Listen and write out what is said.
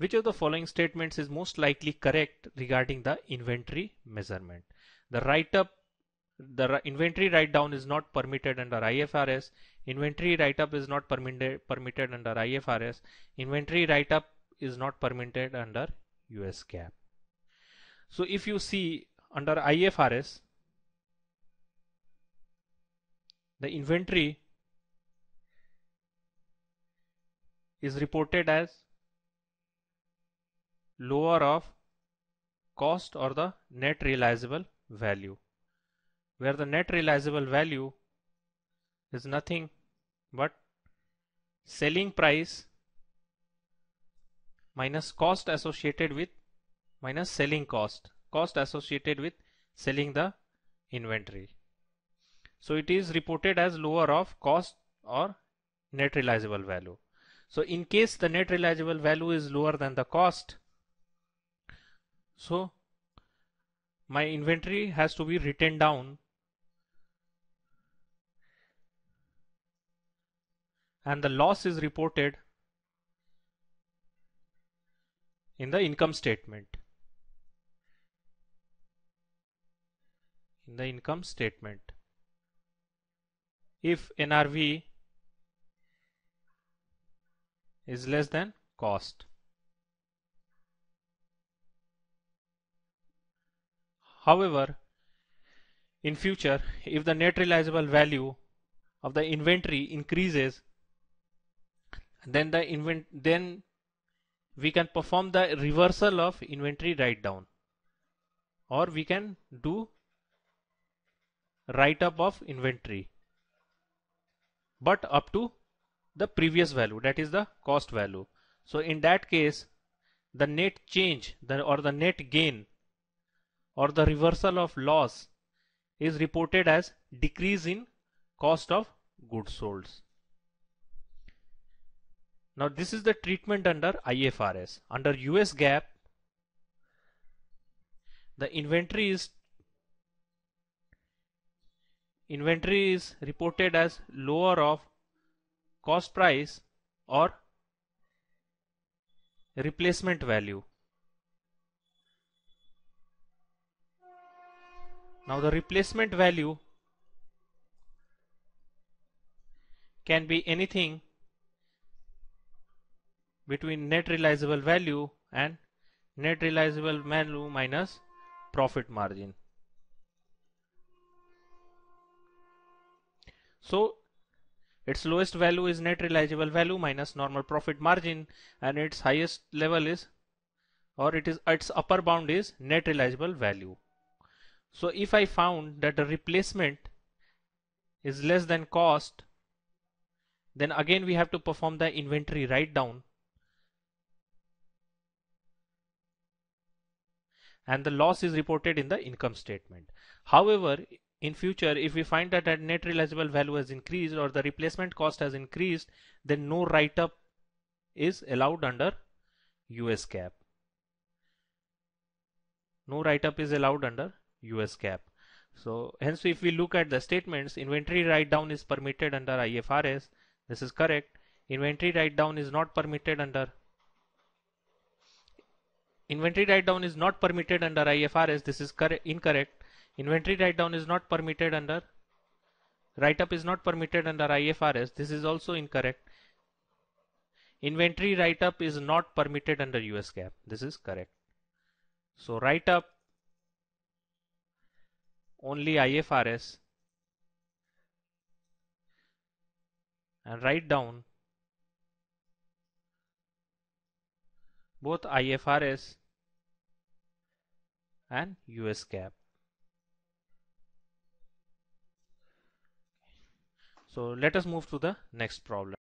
Which of the following statements is most likely correct regarding the inventory measurement? The write-up, the inventory write-down is not permitted under IFRS. Inventory write-up is not permitted permitted under IFRS. Inventory write-up is not permitted under US GAAP. So if you see under IFRS, the inventory is reported as lower of cost or the net realizable value where the net realizable value is nothing but selling price minus cost associated with minus selling cost cost associated with selling the inventory so it is reported as lower of cost or net realizable value so in case the net realizable value is lower than the cost so my inventory has to be written down and the loss is reported in the income statement. In the income statement. If NRV is less than cost. However, in future, if the net realizable value of the inventory increases, then the invent then we can perform the reversal of inventory write down or we can do write up of inventory but up to the previous value that is the cost value so in that case the net change the, or the net gain or the reversal of loss is reported as decrease in cost of goods sold. Now this is the treatment under IFRS. Under US GAAP, the inventory is inventory is reported as lower of cost price or replacement value Now the replacement value can be anything between net realizable value and net realizable value minus profit margin. So its lowest value is net realizable value minus normal profit margin and its highest level is or it is its upper bound is net realizable value. So if I found that the replacement is less than cost, then again we have to perform the inventory write down. And the loss is reported in the income statement. However, in future, if we find that that net realizable value has increased or the replacement cost has increased, then no write-up is allowed under US cap. No write-up is allowed under US GAAP. So hence if we look at the statements, inventory write down is permitted under IFRS. This is correct. Inventory write down is not permitted under Inventory write down is not permitted under IFRS. This is incorrect. Inventory write down is not permitted under write up is not permitted under IFRS. This is also incorrect. Inventory write up is not permitted under US GAAP. This is correct. So write up only IFRS and write down both IFRS and US GAAP. So let us move to the next problem.